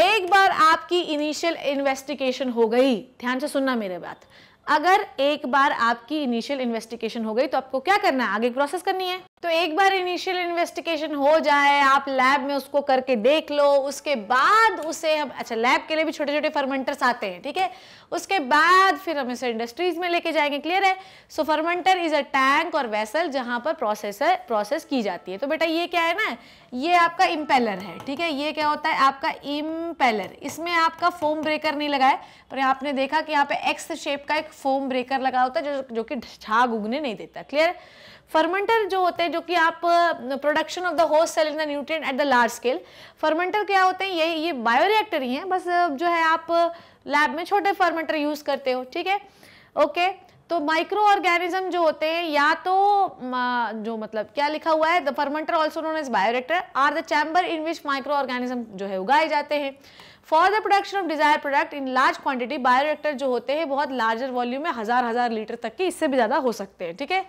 एक बार आपकी इनिशियल इन्वेस्टिगेशन हो गई ध्यान से सुनना मेरे बात अगर एक बार आपकी इनिशियल इन्वेस्टिगेशन हो गई तो आपको क्या करना है आगे प्रोसेस करनी है तो एक बार इनिशियल इन्वेस्टिगेशन हो जाए आप लैब में उसको करके देख लो उसके बाद उसे हम अच्छा लैब के लिए भी छोटे छोटे फर्मेंटर्स आते हैं ठीक है उसके बाद फिर हम इसे इंडस्ट्रीज में लेके जाएंगे क्लियर है so fermenter is a tank और वेसल जहां पर प्रोसेसर प्रोसेस की जाती है तो बेटा ये क्या है ना ये आपका इम्पेलर है ठीक है ये क्या होता है आपका इम्पेलर इसमें आपका फोम ब्रेकर नहीं लगा है पर आपने देखा कि यहाँ पे एक्स शेप का एक फोम ब्रेकर लगा होता है जो जो कि झाग उगने नहीं देता क्लियर फर्मेंटर जो होते हैं जो कि आप production of the host cell in the nutrient at the large scale fermenter क्या होते हैं ये ये बायोरिएक्टर ही हैं बस जो है आप लैब में छोटे फर्मेंटर यूज़ करते हो ठीक है ओके तो माइक्रो ऑर्गेनिज्म जो होते हैं या तो जो मतलब क्या लिखा हुआ है the fermenter also known as bioreactor are the chamber in which micro organism जो है उगाए जाते हैं for the production of desire product in large quantity bioreactor जो होते हैं बहुत लार्जर वॉल्यूम में हज़ार हज़ार लीटर तक के इससे भी ज़्यादा हो सकते हैं ठीक है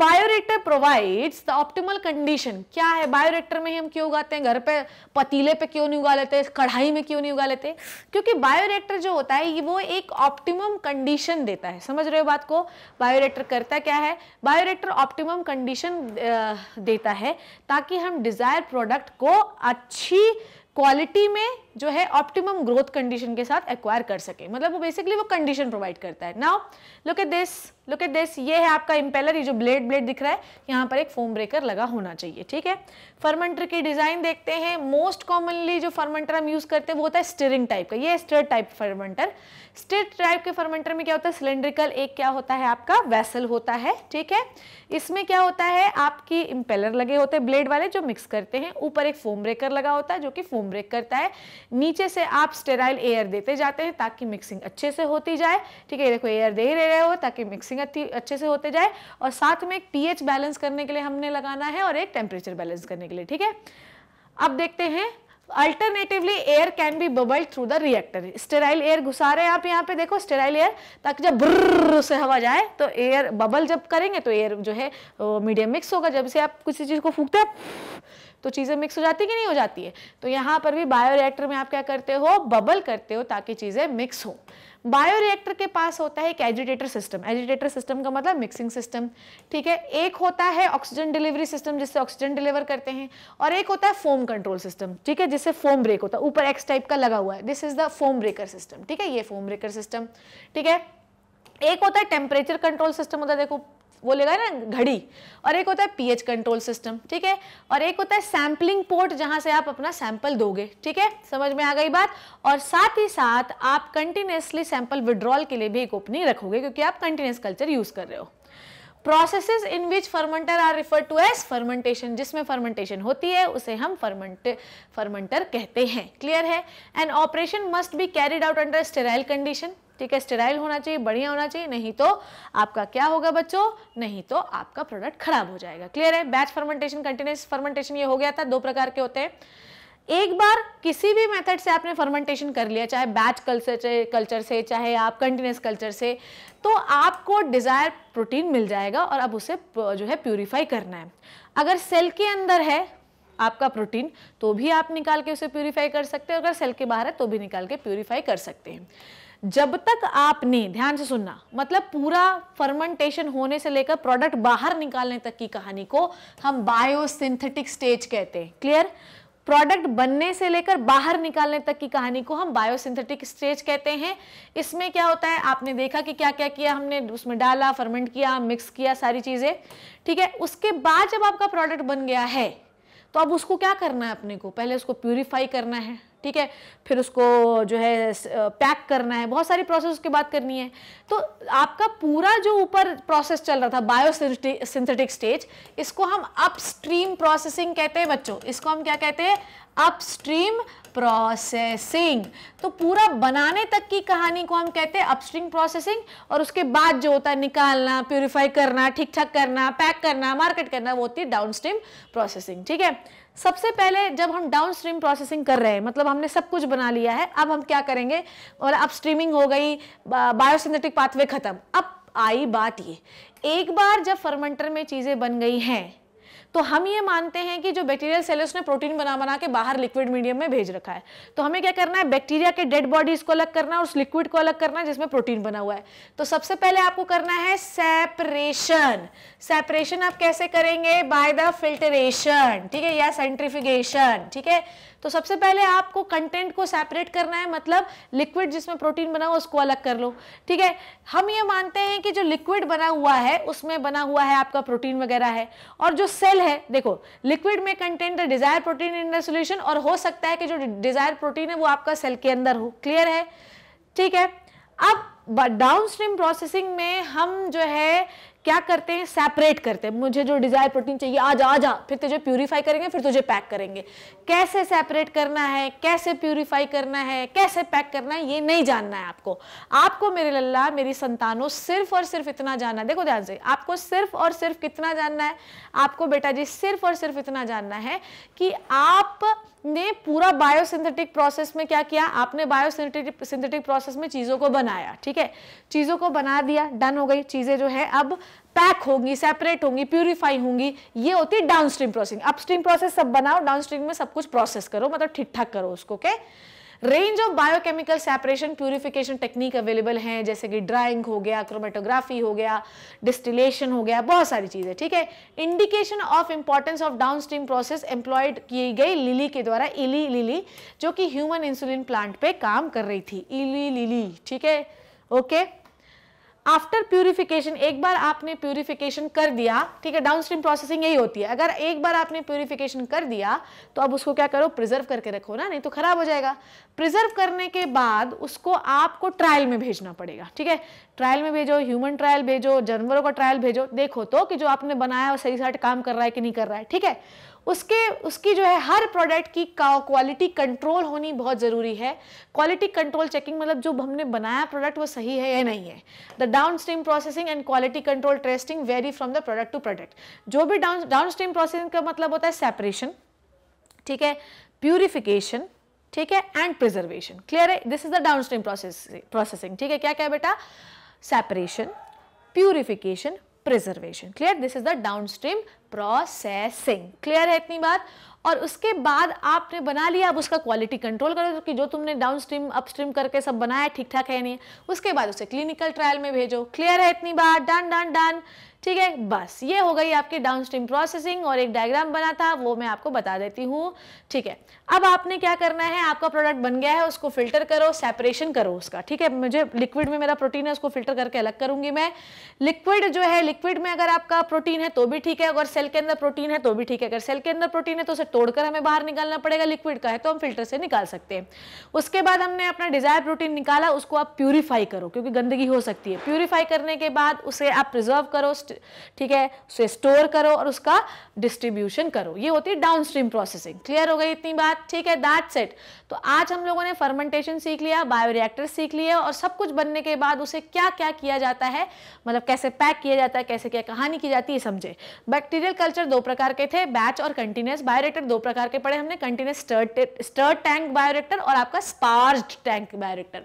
bioreactor provides the optimal condition क्या है बायोरेक्टर में हम क्यों उगाते हैं घर पे पतीले पे क्यों नहीं उगा लेते कढ़ाई में क्यों नहीं उगा लेते क्योंकि बायोरेक्टर जो होता है ये वो एक ऑप्टिमम कंडीशन देता है समझ रहे हो बात को बायोरेक्टर करता क्या है बायोरेक्टर ऑप्टिमम कंडीशन देता है ताकि हम डिज़ायर प्रोडक्ट को अच्छी क्वालिटी में जो है ऑप्टिमम ग्रोथ कंडीशन के साथ एक्वायर कर सके मतलब वो बेसिकली वो कंडीशन प्रोवाइड करता है now look at this look at this ये है आपका इम्पेलर ये जो ब्लेड ब्लेड दिख रहा है यहाँ पर एक फोम ब्रेकर लगा होना चाहिए ठीक है फर्मेंटर की डिज़ाइन देखते हैं मोस्ट कॉमनली जो फर्मेंटर हम यूज़ करते हैं वो होता है स्टेरिंग टाइप का ये stir type fermenter stir type के फर्मेंटर में क्या होता है सिलेंड्रिकल एक क्या होता है आपका वैसल होता है ठीक है इसमें क्या होता है आपकी इम्पेलर लगे होते हैं ब्लेड वाले जो मिक्स करते हैं ऊपर एक फोम ब्रेकर लगा होता है जो कि फोम ब्रेक करता है नीचे से आप स्टेराइल एयर देते जाते हैं ताकि मिक्सिंग अच्छे से होती जाए ठीक है देखो एयर दे ही रहे हो ताकि मिक्सिंग मिक्सिंग अच्छे से होते जाए और साथ में एक पीएच बैलेंस करने के लिए हमने लगाना है और एक टेम्परेचर बैलेंस करने के लिए ठीक है अब देखते हैं alternatively air can be bubbled through the reactor sterile air घुसा रहे हैं आप यहाँ पे देखो स्टेराइल एयर ताकि जब ब्र से हवा जाए तो एयर बबल जब करेंगे तो एयर जो है मीडियम मिक्स होगा जब से आप किसी चीज़ को फूकते हैं तो चीज़ें मिक्स हो जाती कि नहीं हो जाती है तो यहाँ पर भी बायो रिएक्टर में आप क्या करते हो बबल करते हो ताकि चीज़ें मिक्स हों बायोरिएक्टर के पास होता है एक एजिटेटर सिस्टम एजिटेटर सिस्टम का मतलब मिक्सिंग सिस्टम ठीक है एक होता है ऑक्सीजन डिलीवरी सिस्टम जिससे ऑक्सीजन डिलीवर करते हैं और एक होता है फोम कंट्रोल सिस्टम ठीक है जिससे फोम ब्रेक होता है ऊपर एक्स टाइप का लगा हुआ है this is the foam breaker system ठीक है ये फोम ब्रेकर सिस्टम ठीक है एक होता है टेम्परेचर कंट्रोल सिस्टम होता है देखो लेगा ना घड़ी और एक होता है पीएच कंट्रोल सिस्टम ठीक है और एक होता है सैम्पलिंग पोर्ट जहां से आप अपना सैंपल दोगे ठीक है समझ में आ गई बात और साथ ही साथ आप कंटिन्यूसली सैंपल विड्रॉल के लिए भी एक ओपनिंग रखोगे क्योंकि आप कंटिन्यूस कल्चर यूज़ कर रहे हो process in which fermenter are refer to as fermentation जिसमें फर्मेंटेशन होती है उसे हम फर्मेंट फर्मेंटर कहते हैं क्लियर है and operation must be carried out under sterile condition ठीक है स्टेराइल होना चाहिए बढ़िया होना चाहिए नहीं तो आपका क्या होगा बच्चों नहीं तो आपका प्रोडक्ट खराब हो जाएगा क्लियर है बैच फर्मेंटेशन कंटिन्यूस फर्मेंटेशन ये हो गया था दो प्रकार के होते हैं एक बार किसी भी मेथड से आपने फर्मेंटेशन कर लिया चाहे बैच कल्चर से कल्चर से चाहे आप कंटिन्यूस कल्चर से तो आपको डिज़ायर प्रोटीन मिल जाएगा और अब उसे जो है प्यूरीफाई करना है अगर सेल के अंदर है आपका प्रोटीन तो भी आप निकाल के उसे प्यूरीफाई कर सकते हैं अगर सेल के बाहर है तो भी निकाल के प्यूरीफाई कर सकते हैं जब तक आपने ध्यान से सुनना मतलब पूरा फर्मेंटेशन होने से लेकर प्रोडक्ट बाहर निकालने तक की कहानी को हम बायोसिंथेटिक स्टेज कहते हैं क्लियर प्रोडक्ट बनने से लेकर बाहर निकालने तक की कहानी को हम बायोसिंथेटिक स्टेज कहते हैं इसमें क्या होता है आपने देखा कि क्या क्या किया हमने उसमें डाला फर्मेंट किया मिक्स किया सारी चीज़ें ठीक है उसके बाद जब आपका प्रोडक्ट बन गया है तो अब उसको क्या करना है अपने को पहले उसको प्यूरिफाई करना है ठीक है फिर उसको जो है पैक करना है बहुत सारी प्रोसेस उसके बाद करनी है तो आपका पूरा जो ऊपर प्रोसेस चल रहा था बायो सिंथेटिक स्टेज इसको हम अपस्ट्रीम प्रोसेसिंग कहते हैं बच्चों इसको हम क्या कहते हैं अपस्ट्रीम प्रोसेसिंग तो पूरा बनाने तक की कहानी को हम कहते हैं अपस्ट्रीम प्रोसेसिंग और उसके बाद जो होता है निकालना प्योरीफाई करना ठीक ठाक करना पैक करना मार्केट करना वो होती है डाउनस्ट्रीम प्रोसेसिंग ठीक है सबसे पहले जब हम डाउन स्ट्रीम प्रोसेसिंग कर रहे हैं मतलब हमने सब कुछ बना लिया है अब हम क्या करेंगे और अब स्ट्रीमिंग हो गई बायोसिंथेटिक पाथवे खत्म अब आई बात ये एक बार जब फर्मेंटर में चीज़ें बन गई हैं तो हम ये मानते हैं कि जो बैक्टीरियल सेल उसने प्रोटीन बना बना के बाहर लिक्विड मीडियम में भेज रखा है तो हमें क्या करना है बैक्टीरिया के डेड बॉडीज को अलग करना है उस लिक्विड को अलग करना है जिसमें प्रोटीन बना हुआ है तो सबसे पहले आपको करना है सेपरेशन सेपरेशन आप कैसे करेंगे बाय द फिल्टरेशन ठीक है या सेंट्रीफिकेशन ठीक है तो सबसे पहले आपको कंटेंट को सेपरेट करना है मतलब लिक्विड जिसमें प्रोटीन बना हुआ उसको अलग कर लो ठीक है हम ये मानते हैं कि जो लिक्विड बना हुआ है उसमें बना हुआ है आपका प्रोटीन वगैरह है और जो सेल है देखो लिक्विड में content the desire protein in the solution और हो सकता है कि जो डिजायर प्रोटीन है वो आपका सेल के अंदर हो क्लियर है ठीक है अब डाउन स्ट्रीम प्रोसेसिंग में हम जो है क्या करते हैं सेपरेट करते हैं मुझे जो डिजायर प्रोटीन चाहिए आज आ जा हाँ, फिर तुझे प्यूरीफाई करेंगे फिर तुझे पैक करेंगे कैसे सेपरेट करना है कैसे प्यूरिफाई करना है कैसे पैक करना है ये नहीं जानना है आपको आपको मेरे लल्ला मेरी संतानों सिर्फ और सिर्फ इतना जानना है देखो ध्यान से आपको सिर्फ और सिर्फ कितना जानना है आपको बेटा जी सिर्फ और सिर्फ इतना जानना है कि आप ने पूरा बायोसिंथेटिक प्रोसेस में क्या किया आपने बायोसिंथेटिक सिंथेटिक प्रोसेस में चीज़ों को बनाया ठीक है चीज़ों को बना दिया डन हो गई चीज़ें जो है अब पैक होंगी सेपरेट होंगी प्यूरिफाई होंगी ये होती है downstream processing upstream process सब बनाओ डाउन स्ट्रीम में सब कुछ प्रोसेस करो मतलब ठीक ठाक करो उसको okay range of biochemical separation purification technique available हैं जैसे कि ड्राइंग हो गया क्रोमेटोग्राफी हो गया डिस्टिलेशन हो गया बहुत सारी चीज़ें ठीक है indication of importance of downstream process employed की गई लिली के द्वारा इली लिली जो कि ह्यूमन इंसुलिन प्लांट पे काम कर रही थी इली लिली ठीक है ओके okay? आफ्टर प्यूरिफिकेशन एक बार आपने प्यूरिफिकेशन कर दिया ठीक है डाउन स्ट्रीम प्रोसेसिंग यही होती है अगर एक बार आपने प्यूरिफिकेशन कर दिया तो अब उसको क्या करो प्रिजर्व करके रखो ना नहीं तो खराब हो जाएगा प्रिजर्व करने के बाद उसको आपको ट्रायल में भेजना पड़ेगा ठीक है ट्रायल में भेजो ह्यूमन ट्रायल भेजो जानवरों का ट्रायल भेजो देखो तो कि जो आपने बनाया वो सही साठ काम कर रहा है कि नहीं कर रहा है ठीक है उसके उसकी जो है हर प्रोडक्ट की क्वालिटी कंट्रोल होनी बहुत ज़रूरी है क्वालिटी कंट्रोल चेकिंग मतलब जो हमने बनाया प्रोडक्ट वो सही है या नहीं है the downstream processing and quality control testing vary from the product to product जो भी डाउन डाउन स्ट्रीम प्रोसेसिंग का मतलब होता है सेपरेशन ठीक है प्यूरिफिकेशन ठीक है एंड प्रिजर्वेशन क्लियर है this is the downstream processing ठीक है क्या क्या बेटा separation purification preservation clear this is the downstream processing clear है इतनी बात और उसके बाद आपने बना लिया अब उसका क्वालिटी कंट्रोल करो कि जो तुमने डाउन स्ट्रीम अपस्ट्रीम करके सब बनाया ठीक ठाक है नहीं उसके बाद उसे क्लिनिकल ट्रायल में भेजो क्लियर है इतनी बात डन डन डन ठीक है बस ये हो गई आपकी डाउन स्ट्रीम प्रोसेसिंग और एक डायग्राम बना था वो मैं आपको बता देती हूँ ठीक है अब आपने क्या करना है आपका प्रोडक्ट बन गया है उसको फिल्टर करो सेपरेशन करो उसका ठीक है मुझे लिक्विड में मेरा प्रोटीन है उसको फिल्टर करके अलग करूंगी मैं लिक्विड जो है लिक्विड में अगर आपका प्रोटीन है तो भी ठीक है अगर सेल के अंदर प्रोटीन है तो भी ठीक है अगर सेल के अंदर प्रोटीन है तो उसे तोड़कर हमें बाहर निकालना पड़ेगा लिक्विड का है तो हम फिल्टर से निकाल सकते हैं उसके बाद हमने अपना डिजायर प्रोटीन निकाला उसको आप प्यूरीफाई करो क्योंकि गंदगी हो सकती है प्योरीफाई करने के बाद उसे आप प्रिजर्व करो ठीक है उसे स्टोर करो और उसका डिस्ट्रीब्यूशन करो ये होती है डाउन स्ट्रीम प्रोसेसिंग क्लियर हो गई इतनी बात ठीक है दैट सेट तो आज हम लोगों ने फर्मेंटेशन सीख लिया बायोरिएक्टर सीख लिया और सब कुछ बनने के बाद उसे क्या क्या किया जाता है मतलब कैसे पैक किया जाता है कैसे क्या कहानी की जाती है समझे बैक्टीरियल कल्चर दो प्रकार के थे बैच और कंटिन्यूस बायोरिएक्टर दो प्रकार के पड़े हमने कंटिन्यूस स्टर्ड टैंक बायोरिएक्टर और आपका sparge tank bioreactor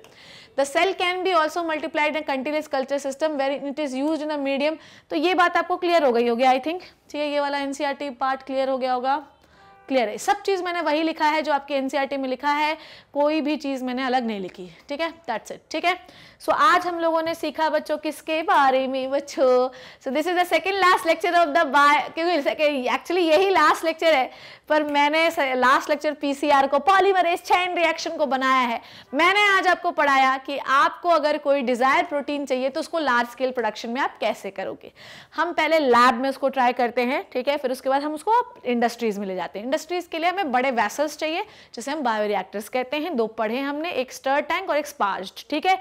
the cell can be also multiplied in continuous culture system where it is use in a medium तो ये बात आपको क्लियर हो गई होगी आई थिंक ठीक है ये वाला टी पार्ट क्लियर हो गया होगा क्लियर है सब चीज़ मैंने वही लिखा है जो आपके टी e में लिखा है कोई भी चीज़ मैंने अलग नहीं लिखी है ठीक है दैट्स इट ठीक है सो so, आज हम लोगों ने सीखा बच्चों किसके बारे में बच्चों so this is the second last lecture of the by क्योंकि एक्चुअली यही लास्ट लेक्चर है पर मैंने लास्ट लेक्चर पीसीआर को पॉलीमरेज चैन रिएक्शन को बनाया है मैंने आज आपको पढ़ाया कि आपको अगर कोई डिजायर प्रोटीन चाहिए तो उसको लार्ज स्केल प्रोडक्शन में आप कैसे करोगे हम पहले लैब में उसको ट्राई करते हैं ठीक है फिर उसके बाद हम उसको इंडस्ट्रीज में ले जाते हैं इंडस्ट्रीज के लिए हमें बड़े वैसल्स चाहिए जिसे हम बायो रिएक्टर्स कहते हैं दो पढ़े हमने एक स्टर टैंक और एक स्पार्ज ठीक है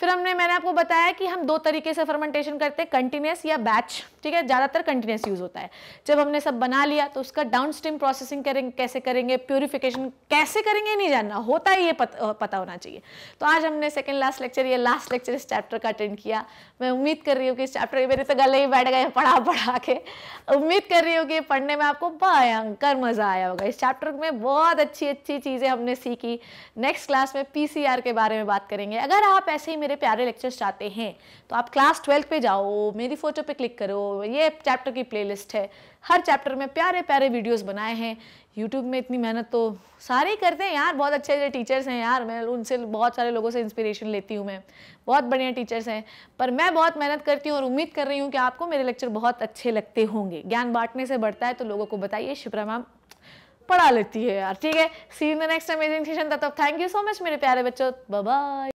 फिर हमने मैंने आपको बताया कि हम दो तरीके से फर्मेंटेशन करते हैं कंटिन्यूस या बैच ठीक है ज़्यादातर कंटिन्यूस यूज़ होता है जब हमने सब बना लिया तो उसका डाउन स्ट्रीम प्रोसेसिंग करेंगे कैसे करेंगे प्योरीफिकेशन कैसे करेंगे नहीं जानना होता है ये पत, पता होना चाहिए तो आज हमने सेकेंड लास्ट लेक्चर या लास्ट लेक्चर इस चैप्टर का अटेंड किया मैं उम्मीद कर रही हूँ कि इस चैप्टर मेरे से गले ही बैठ गए पढ़ा पढ़ा के उम्मीद कर रही हूँ कि पढ़ने में आपको भयंकर मज़ा आया होगा इस चैप्टर में बहुत अच्छी अच्छी चीज़ें हमने सीखी नेक्स्ट क्लास में पी के बारे में बात करेंगे अगर आप ऐसे ही मेरे प्यारे लेक्चर्स चाहते हैं तो आप क्लास ट्वेल्थ पे जाओ मेरी फ़ोटो पे क्लिक करो ये चैप्टर की प्ले है हर चैप्टर में प्यारे प्यारे वीडियोस बनाए हैं यूट्यूब में इतनी मेहनत तो सारे ही करते हैं यार बहुत अच्छे अच्छे टीचर्स हैं यार मैं उनसे बहुत सारे लोगों से इंस्पिरेशन लेती हूँ मैं बहुत बढ़िया टीचर्स हैं पर मैं बहुत मेहनत करती हूँ और उम्मीद कर रही हूँ कि आपको मेरे लेक्चर बहुत अच्छे लगते होंगे ज्ञान बांटने से बढ़ता है तो लोगों को बताइए शिप्रा मैम पढ़ा लेती है यार ठीक है see in the next amazing session तब थैंक यू सो मच मेरे प्यारे बच्चों बाय